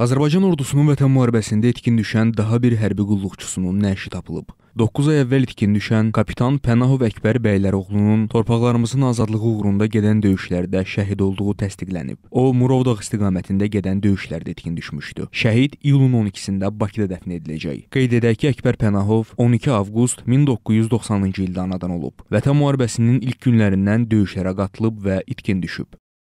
Azərbaycan ordusunun Vətən müharibəsində itkin düşən daha bir hərbi qulluqçusunun nəşi tapılıb. 9 ay əvvəl itkin düşən kapitan Pənahov Əkbər Bəyləroğlunun torpaqlarımızın azadlığı uğrunda gedən döyüşlərdə şəhid olduğu təsdiqlənib. O, Murovdağ istiqamətində gedən döyüşlərdə itkin düşmüşdü. Şəhid iyulun 12-sində Bakıda dəfn ediləcək. Qeyd edək ki, Əkbər Pənahov 12 avqust 1990-cı ildə anadan olub. Vətən müharibəsinin ilk günlərindən döyüşlərə qatılıb və itkin düşüb.